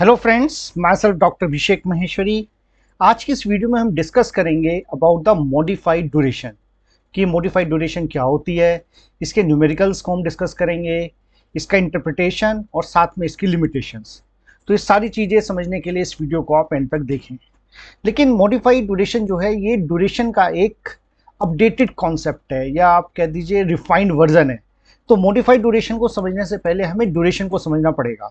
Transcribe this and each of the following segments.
Hello friends मैं sir doctor Abhishek Maheshwari आज की इस वीडियो में हम डिस्कस करेंगे अबाउट द मॉडिफाइड ड्यूरेशन कि मॉडिफाइड ड्यूरेशन क्या होती है इसके न्यूमेरिकल्स को हम डिस्कस करेंगे इसका इंटरप्रिटेशन और साथ में इसकी लिमिटेशंस तो ये सारी चीज़ें समझने के लिए इस वीडियो को आप एंड तक देखें लेकिन मॉडिफाइड ड्यूरेशन जो है ये ड्यूरेशन का एक अपडेटेड कॉन्सेप्ट है या आप कह दीजिए रिफाइंड वर्जन है तो मॉडिफाइड ड्यूरेशन को समझने से पहले हमें ड्यूरेशन को समझना पड़ेगा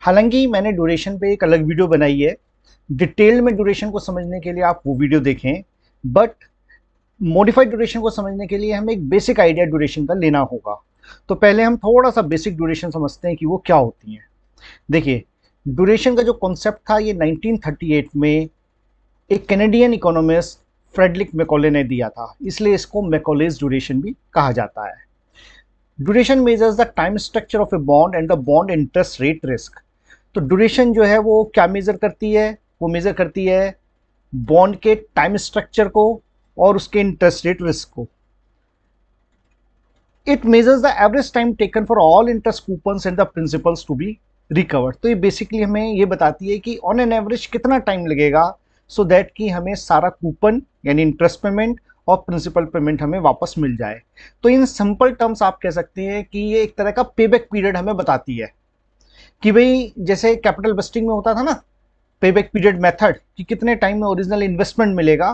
हालांकि मैंने ड्यूरेशन पे एक अलग वीडियो बनाई है डिटेल में ड्यूरेशन को समझने के लिए आप वो वीडियो देखें बट मॉडिफाइड ड्यूरेशन को समझने के लिए हमें एक बेसिक आइडिया ड्यूरेशन का लेना होगा तो पहले हम थोड़ा सा बेसिक ड्यूरेशन समझते हैं कि वो क्या होती हैं देखिए ड्यूरेशन का जो कॉन्सेप्ट था ये 1938 में एक कैनेडियन इकोनॉमिस्ट फ्रेडरिक मेकोले ने दिया था इसलिए इसको मेकोलेज ड्यूरेशन भी कहा जाता है duration measures the time structure of a bond and the bond interest rate risk तो ड्यूरेशन जो है वो क्या मेज़र करती है वो मेज़र करती है बॉन्ड के टाइम स्ट्रक्चर को और उसके इंटरेस्ट रेट रिस्क को it measures the average time taken for all interest coupon and the principals to be recovered तो ये बेसिकली हमें ये बताती है कि ऑन एन एवरेज कितना टाइम लगेगा सो so दैट कि हमें सारा कूपन यानी इंटरेस्ट पेमेंट और प्रिंसिपल पेमेंट हमें वापस मिल जाए तो इन सिंपल टर्म्स आप कह सकते हैं कि ये एक तरह का पे बैक पीरियड हमें बताती है कि भाई जैसे कैपिटल बस्टिंग में होता था ना पेबैक पीरियड मेथड कि कितने टाइम में ओरिजिनल इन्वेस्टमेंट मिलेगा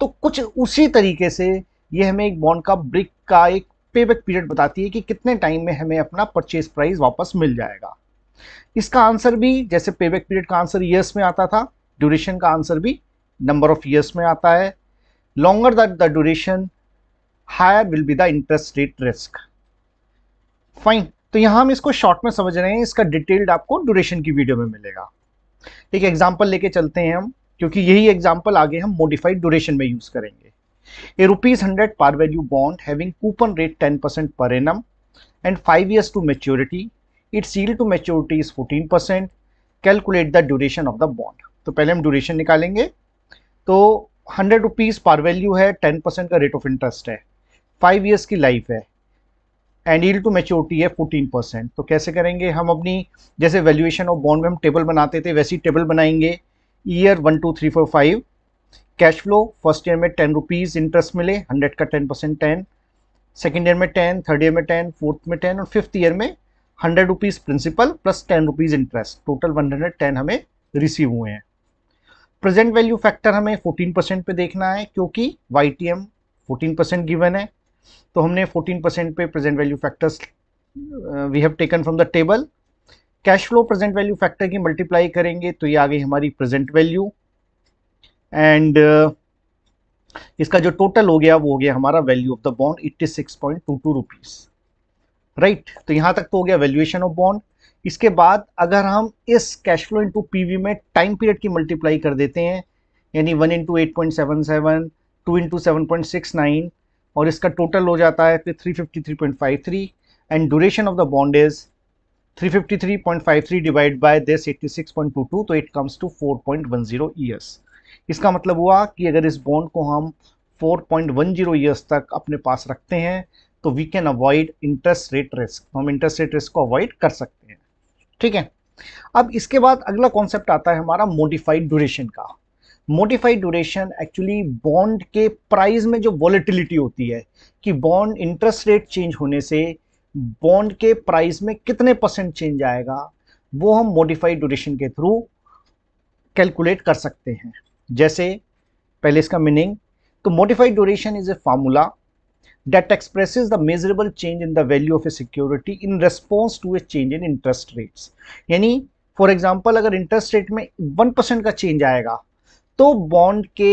तो कुछ उसी तरीके से ये हमें एक बॉन्ड का ब्रिक का एक पेबैक पीरियड बताती है कि कितने टाइम में हमें अपना परचेज प्राइस वापस मिल जाएगा इसका आंसर भी जैसे पेबैक पीरियड का आंसर ईयर्स में आता था ड्यूरेशन का आंसर भी नंबर ऑफ ईयर्स में आता है longer the duration higher will be the interest rate risk fine तो यहाँ हम इसको शॉर्ट में समझ रहे हैं इसका डिटेल्ड आपको ड्यूरेशन की वीडियो में मिलेगा एक एग्जाम्पल लेके चलते हैं हम क्योंकि यही एग्जाम्पल आगे हम मोडिफाइड ड्यूरेशन में यूज करेंगे a rupees hundred par value bond having coupon rate ten percent पर and five years to maturity its to maturity is fourteen percent calculate the duration of the bond तो पहले हम duration निकालेंगे तो hundred rupees par value है ten percent का rate of interest है five years की लाइफ है एंड ईल टू मेच्योरिटी है फोर्टीन परसेंट तो कैसे करेंगे हम अपनी जैसे वैल्यूएशन ऑफ बॉन्ड में हम टेबल बनाते थे वैसी टेबल बनाएंगे year one two three four five cash flow first year में टेन रुपीज़ इंटरेस्ट मिले हंड्रेड का ten percent ten second year में टेन थर्ड ईयर में टेन फोर्थ में टेन और फिफ्थ ईयर में hundred rupees principal plus ten rupees interest total one hundred ten हमें receive हुए हैं प्रेजेंट वैल्यू फैक्टर हमें फोर्टीन परसेंट पर देखना है क्योंकि Y T M fourteen percent given है तो हमने 14 परसेंट पे present value factors we have taken from the table cash flow present value factor की मल्टीप्लाई करेंगे तो ये आ गई हमारी प्रेजेंट वैल्यू एंड इसका जो टोटल हो गया वो हो गया हमारा value of the bond eighty six point two two rupees right तो यहां तक तो हो गया वैल्यूएशन ऑफ बॉन्ड इसके बाद अगर हम इस कैश फ्लो इंटू पी में टाइम पीरियड की मल्टीप्लाई कर देते हैं यानी one into eight point seven seven two into seven point six nine और इसका टोटल हो जाता है three fifty three point five three and duration of the bond is three fifty three point five three divide by this 86.22 two two तो it comes to four point one zero years इसका मतलब हुआ कि अगर इस bond को हम four point one zero years तक अपने पास रखते हैं तो we can avoid interest rate risk हम इंटरेस्ट रेट रिस्क को अवॉइड कर सकते हैं ठीक है अब इसके बाद अगला कॉन्सेप्ट आता है हमारा मोडिफाइड ड्यूरेशन का मोडिफाइड ड्यूरेशन एक्चुअली बॉन्ड के प्राइस में जो वॉलिटिलिटी होती है कि बॉन्ड इंटरेस्ट रेट चेंज होने से बॉन्ड के प्राइस में कितने परसेंट चेंज आएगा वो हम मोडिफाइड ड्यूरेशन के थ्रू कैलकुलेट कर सकते हैं जैसे पहले इसका मीनिंग तो modified duration is a formula that express the measurable change in the value of a security in response to a change in interest rates यानी फॉर एग्जाम्पल अगर इंटरेस्ट रेट में वन परसेंट का change आएगा तो bond के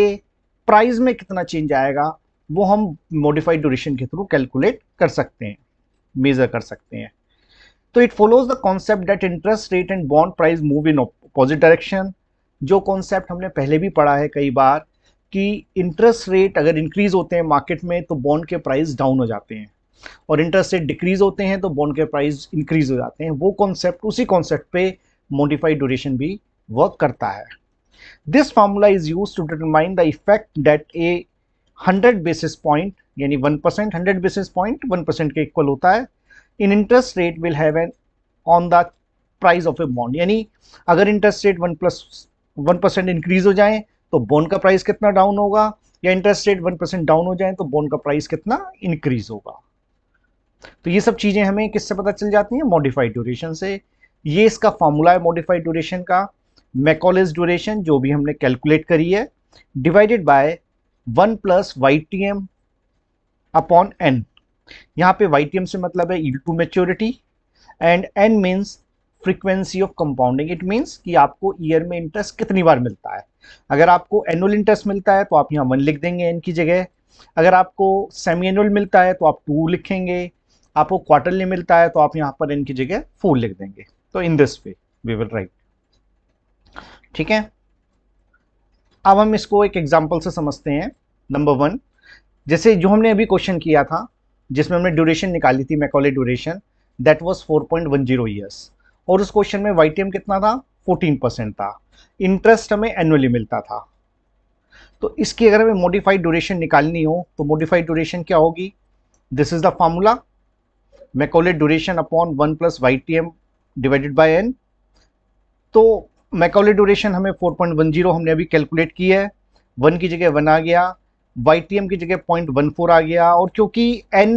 price में कितना change आएगा वो हम मॉडिफाइड ड्यूरेशन के थ्रू कैलकुलेट कर सकते हैं मेजर कर सकते हैं तो it follows the concept that interest rate and bond price move in opposite direction जो कॉन्सेप्ट हमने पहले भी पढ़ा है कई बार कि इंटरेस्ट रेट अगर इंक्रीज होते हैं मार्केट में तो बॉन्ड के प्राइस डाउन हो जाते हैं और इंटरेस्ट रेट डिक्रीज होते हैं तो बॉन्ड के प्राइस इंक्रीज हो जाते हैं वो कॉन्सेप्ट उसी कॉन्सेप्ट पे मॉडिफाइड ड्यूरेशन भी वर्क करता है this formula is use to determine the effect that a 100 basis point यानी 1 percent hundred basis point 1 percent के इक्वल होता है in interest rate will have an on the price of a bond यानी अगर interest rate 1 plus one percent increase हो जाए तो bond का प्राइस कितना डाउन होगा या इंटरेस्ट रेट 1 परसेंट डाउन हो जाए तो बॉन्ड का प्राइस कितना इंक्रीज होगा तो ये सब चीज़ें हमें किससे पता चल जाती हैं मॉडिफाइड ड्यूरेशन से ये इसका फॉर्मूला है मॉडिफाइड ड्यूरेशन का मैकोलेस ड्यूरेशन जो भी हमने कैलकुलेट करी है divided by one plus Y T M upon N यहाँ पे वाई टी एम से मतलब है ई to maturity and N means frequency of compounding it means कि आपको ईयर में इंटरेस्ट कितनी बार मिलता है अगर आपको एनुअल इंटरेस्ट मिलता है तो आप यहाँ वन लिख देंगे एन की जगह अगर आपको सेमी एनुअल मिलता है तो आप टू लिखेंगे आपको क्वार्टरली मिलता है तो आप यहाँ पर एन की जगह फोर लिख देंगे तो in this way we will write ठीक है अब हम इसको एक एग्जाम्पल से समझते हैं नंबर वन जैसे जो हमने अभी क्वेश्चन किया था जिसमें हमने ड्यूरेशन निकाली थी Macaulay duration that was 4.10 point years और उस क्वेश्चन में वाई कितना था 14 परसेंट था इंटरेस्ट हमें एनुअली मिलता था तो इसकी अगर हमें मोडिफाइड ड्यूरेशन निकालनी हो तो मोडिफाइड ड्यूरेशन क्या होगी this is the formula Macaulay duration upon one plus Y T M divided by N तो मैकोली ड्यूरेशन हमें 4.10 हमने अभी कैलकुलेट की है वन की जगह वन आ गया वाई की जगह पॉइंट वन फोर आ गया और क्योंकि एन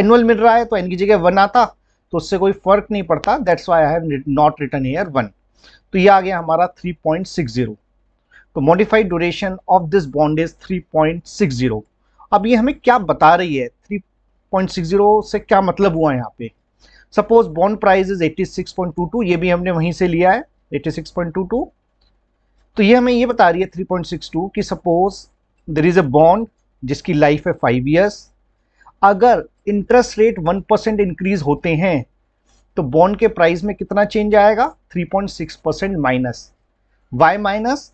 एनुअल मिल रहा है तो एन की जगह वन आता तो उससे कोई फर्क नहीं पड़ता that's why I have not written here one तो ये आ गया हमारा 3.60 तो modified duration of this bond is 3.60 अब ये हमें क्या बता रही है 3.60 से क्या मतलब हुआ यहाँ पे सपोज बॉन्ड प्राइस इज 86.22 ये भी हमने वहीं से लिया है 86.22 तो ये हमें ये बता रही है 3.62 कि suppose there is a bond जिसकी लाइफ है फाइव ईयर्स अगर interest rate one percent increase होते हैं तो बॉन्ड के प्राइस में कितना चेंज आएगा 3.6 परसेंट माइनस वाई माइनस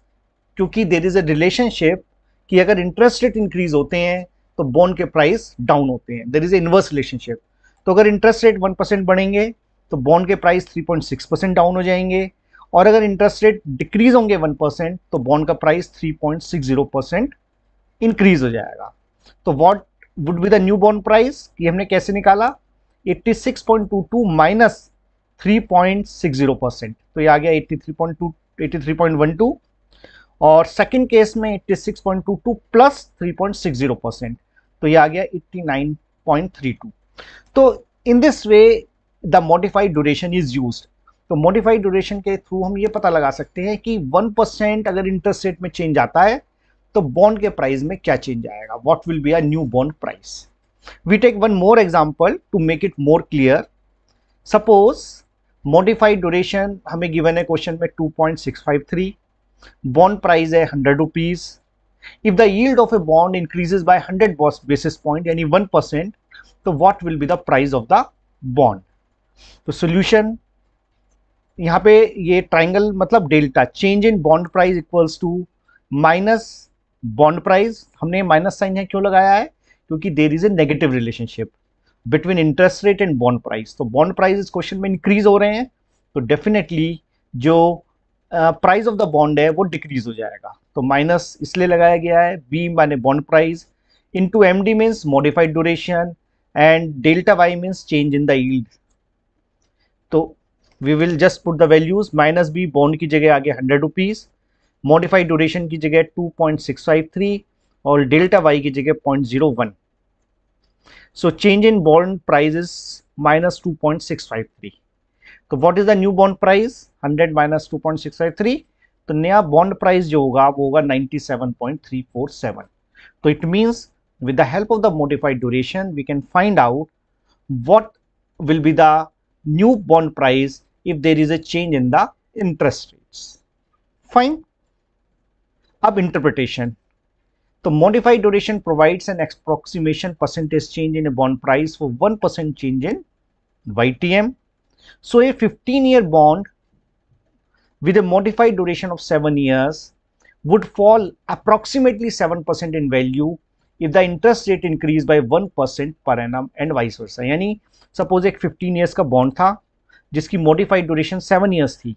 क्योंकि देर इज़ अ रिलेशनशिप कि अगर इंटरेस्ट रेट इंक्रीज होते हैं तो बॉन्ड के प्राइस डाउन होते हैं there is a inverse relationship तो अगर इंटरेस्ट रेट वन परसेंट बढ़ेंगे तो बॉन्ड के प्राइस 3.6 परसेंट डाउन हो जाएंगे और अगर इंटरेस्ट रेट डिक्रीज होंगे वन परसेंट तो बॉन्ड का price three point six zero percent increase हो जाएगा तो what would be the new bond price कि हमने कैसे निकाला eighty six point two two minus three point six zero percent तो ये आ गया eighty three point two eighty three point one two और सेकंड केस में 86.22 प्लस 3.60 परसेंट तो ये आ गया 89.32 तो in this way the modified duration is used तो मॉडिफाइड ड्यूरेशन के थ्रू हम ये पता लगा सकते हैं कि वन परसेंट अगर इंटरेस्ट रेट में चेंज आता है तो बॉन्ड के प्राइस में क्या चेंज आएगा what will be a new bond price we take one more example to make it more clear suppose modified duration हमें गिवन है क्वेश्चन में two point six five three bond price है hundred rupees if the yield of a bond increases by hundred basis point यानी one तो what will be the price of the bond तो solution यहाँ पे ये triangle मतलब delta change in bond price equals to minus bond price हमने minus sign यहाँ क्यों लगाया है क्योंकि there is a negative relationship between interest rate and bond price तो बॉन्ड प्राइस इस क्वेश्चन में इंक्रीज हो रहे हैं तो डेफिनेटली जो प्राइस ऑफ द बॉन्ड है वो डिक्रीज हो जाएगा तो माइनस इसलिए लगाया गया है बी माने bond price into M D means modified duration and delta Y means change in the yield we will just put the values minus B bond की जगह आगे हंड्रेड रुपीज़ मॉडिफाइड ड्यूरेशन की जगह टू पॉइंट थ्री और delta Y की जगह point zero so change in bond price is minus two तो what is the new bond price hundred minus two point three तो नया बॉन्ड प्राइस जो होगा वो होगा नाइन्टी सेवन तो it means with the help of the modified duration we can find out what will be the new bond price if there is a change in the interest rates. Fine. Up interpretation. The modified duration provides an approximation percentage change in a bond price for 1% change in YTM. So, a 15 year bond with a modified duration of 7 years would fall approximately 7% in value if the interest rate increase by one percent पर N M and vice versa यानी suppose एक fifteen years का bond था जिसकी modified duration seven years थी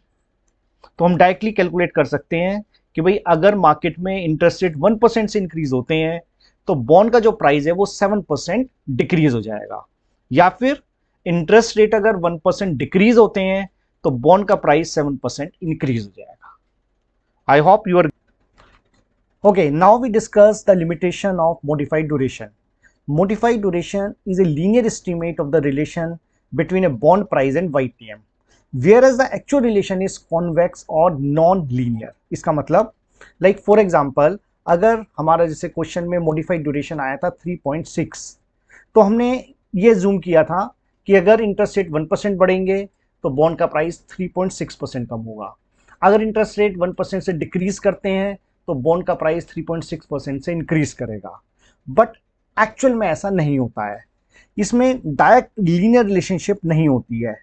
तो हम directly calculate कर सकते हैं कि भाई अगर मार्केट में इंटरेस्ट रेट वन परसेंट से इंक्रीज होते हैं तो बॉन्ड का जो प्राइस है वो सेवन परसेंट डिक्रीज हो जाएगा या फिर इंटरेस्ट रेट अगर वन परसेंट डिक्रीज होते हैं तो बॉन्ड का प्राइस सेवन परसेंट इंक्रीज हो जाएगा I hope your Okay, now we discuss the limitation of modified duration. Modified duration is a linear estimate of the relation between a bond price and YTM, whereas the actual relation is convex or non-linear. इसका मतलब, like for example, अगर हमारा जैसे question में modified duration आया था 3.6, तो हमने ये zoom किया था कि अगर इंटरेस्ट रेट 1% बढ़ेंगे, तो बॉन्ड का प्राइस 3.6 परसेंट कम होगा अगर इंटरेस्ट रेट 1 परसेंट से डिक्रीज करते हैं तो बॉन्ड का प्राइस 3.6 परसेंट से इंक्रीज करेगा बट एक्चुअल में ऐसा नहीं होता है इसमें डायरेक्ट लीनियर रिलेशनशिप नहीं होती है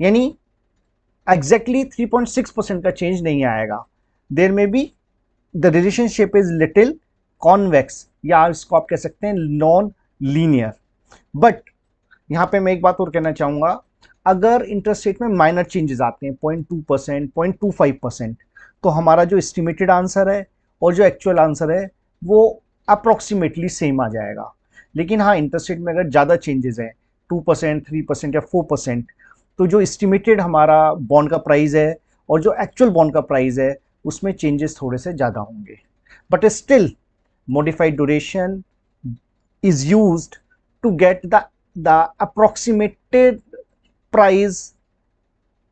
यानी एग्जैक्टली 3.6 परसेंट का चेंज नहीं आएगा there may be the relationship is little convex या इसको आप कह सकते हैं नॉन लीनियर बट यहाँ पे मैं एक बात और कहना चाहूँगा अगर इंटरेस्ट रेट में माइनर चेंजेस आते हैं point two percent point two five percent तो हमारा जो एस्टिमेटेड आंसर है और जो एक्चुअल आंसर है वो अप्रॉक्सीमेटली सेम आ जाएगा लेकिन हाँ इंटरेस्ट रेट में अगर ज़्यादा चेंजेस हैं टू परसेंट थ्री परसेंट या फोर परसेंट तो जो एस्टिमेटेड हमारा बॉन्ड का प्राइस है और जो एक्चुअल बॉन्ड का प्राइस है उसमें चेंजेस थोड़े से ज़्यादा होंगे but still modified duration is use to get the the price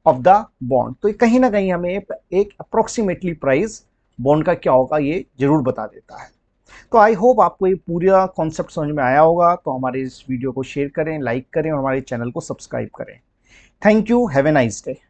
of the bond तो कहीं ना कहीं हमें एक अप्रोक्सीमेटली प्राइस बॉन्ड का क्या होगा ये जरूर बता देता है तो आई होप आपको ये पूरा कॉन्सेप्ट समझ में आया होगा तो हमारे इस वीडियो को शेयर करें लाइक करें और हमारे चैनल को सब्सक्राइब करें thank you have a nice day